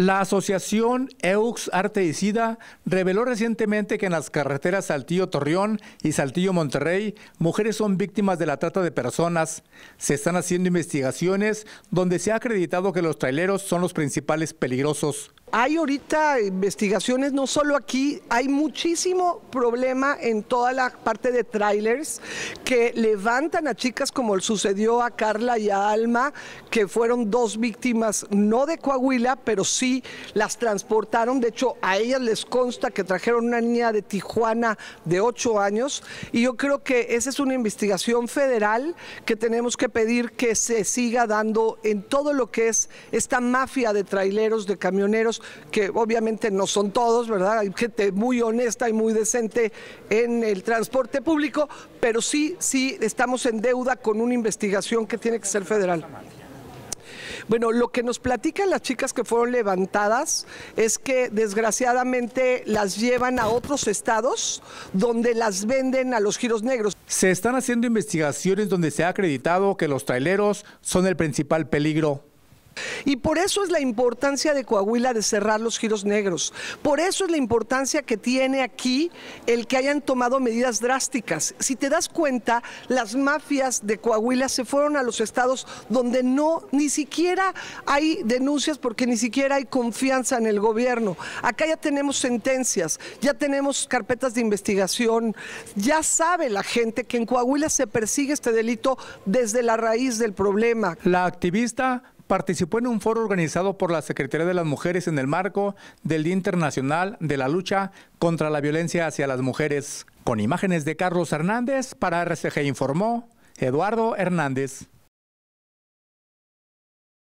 La Asociación EUX Arte y Sida reveló recientemente que en las carreteras Saltillo Torreón y Saltillo Monterrey, mujeres son víctimas de la trata de personas. Se están haciendo investigaciones donde se ha acreditado que los traileros son los principales peligrosos. Hay ahorita investigaciones, no solo aquí, hay muchísimo problema en toda la parte de trailers que levantan a chicas como sucedió a Carla y a Alma, que fueron dos víctimas, no de Coahuila, pero sí las transportaron. De hecho, a ellas les consta que trajeron una niña de Tijuana de ocho años. Y yo creo que esa es una investigación federal que tenemos que pedir que se siga dando en todo lo que es esta mafia de traileros, de camioneros que obviamente no son todos, ¿verdad? Hay gente muy honesta y muy decente en el transporte público, pero sí, sí estamos en deuda con una investigación que tiene que ser federal. Bueno, lo que nos platican las chicas que fueron levantadas es que desgraciadamente las llevan a otros estados donde las venden a los giros negros. Se están haciendo investigaciones donde se ha acreditado que los traileros son el principal peligro y por eso es la importancia de Coahuila de cerrar los giros negros. Por eso es la importancia que tiene aquí el que hayan tomado medidas drásticas. Si te das cuenta, las mafias de Coahuila se fueron a los estados donde no ni siquiera hay denuncias porque ni siquiera hay confianza en el gobierno. Acá ya tenemos sentencias, ya tenemos carpetas de investigación, ya sabe la gente que en Coahuila se persigue este delito desde la raíz del problema. La activista participó en un foro organizado por la Secretaría de las Mujeres en el marco del Día Internacional de la Lucha contra la Violencia hacia las Mujeres. Con imágenes de Carlos Hernández, para RCG informó Eduardo Hernández.